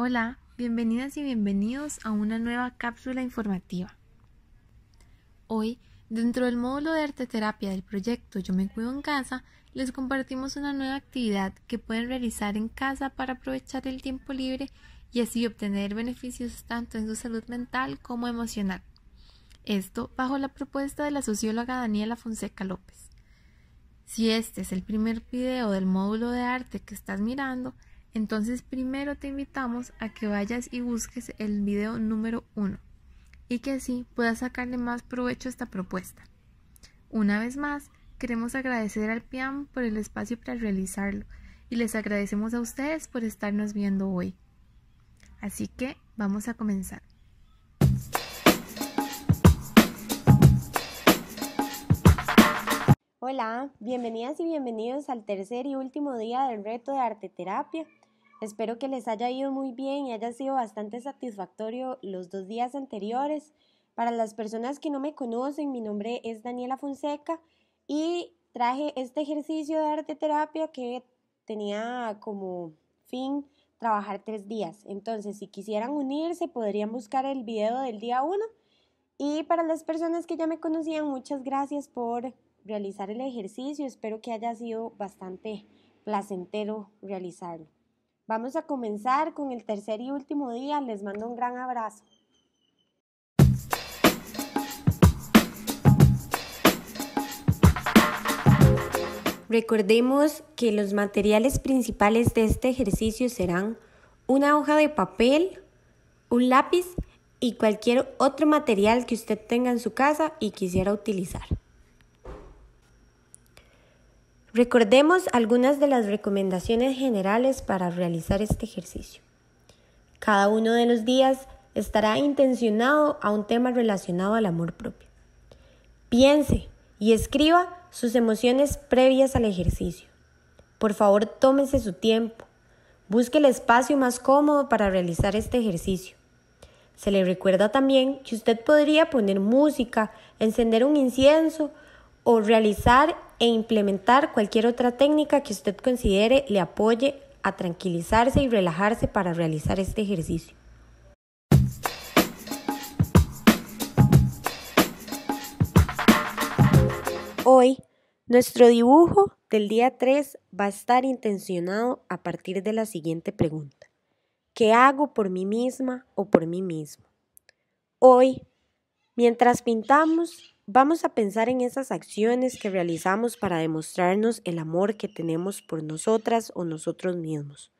Hola, bienvenidas y bienvenidos a una nueva cápsula informativa. Hoy, dentro del módulo de arte terapia del proyecto Yo me cuido en casa, les compartimos una nueva actividad que pueden realizar en casa para aprovechar el tiempo libre y así obtener beneficios tanto en su salud mental como emocional. Esto bajo la propuesta de la socióloga Daniela Fonseca López. Si este es el primer video del módulo de arte que estás mirando, entonces primero te invitamos a que vayas y busques el video número 1 y que así puedas sacarle más provecho a esta propuesta. Una vez más, queremos agradecer al PIAM por el espacio para realizarlo y les agradecemos a ustedes por estarnos viendo hoy. Así que vamos a comenzar. Hola, bienvenidas y bienvenidos al tercer y último día del reto de terapia. Espero que les haya ido muy bien y haya sido bastante satisfactorio los dos días anteriores. Para las personas que no me conocen, mi nombre es Daniela Fonseca y traje este ejercicio de arte terapia que tenía como fin trabajar tres días. Entonces, si quisieran unirse, podrían buscar el video del día 1. Y para las personas que ya me conocían, muchas gracias por realizar el ejercicio. Espero que haya sido bastante placentero realizarlo. Vamos a comenzar con el tercer y último día. Les mando un gran abrazo. Recordemos que los materiales principales de este ejercicio serán una hoja de papel, un lápiz y cualquier otro material que usted tenga en su casa y quisiera utilizar. Recordemos algunas de las recomendaciones generales para realizar este ejercicio. Cada uno de los días estará intencionado a un tema relacionado al amor propio. Piense y escriba sus emociones previas al ejercicio. Por favor, tómese su tiempo. Busque el espacio más cómodo para realizar este ejercicio. Se le recuerda también que usted podría poner música, encender un incienso o realizar e implementar cualquier otra técnica que usted considere le apoye a tranquilizarse y relajarse para realizar este ejercicio. Hoy, nuestro dibujo del día 3 va a estar intencionado a partir de la siguiente pregunta. ¿Qué hago por mí misma o por mí mismo? Hoy, mientras pintamos, Vamos a pensar en esas acciones que realizamos para demostrarnos el amor que tenemos por nosotras o nosotros mismos.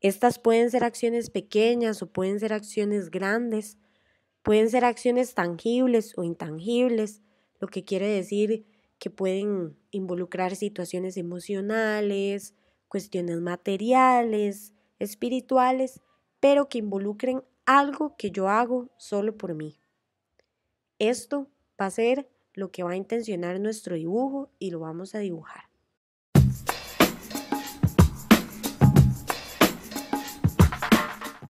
Estas pueden ser acciones pequeñas o pueden ser acciones grandes, pueden ser acciones tangibles o intangibles, lo que quiere decir que pueden involucrar situaciones emocionales, cuestiones materiales, espirituales, pero que involucren algo que yo hago solo por mí. Esto va a ser lo que va a intencionar nuestro dibujo y lo vamos a dibujar.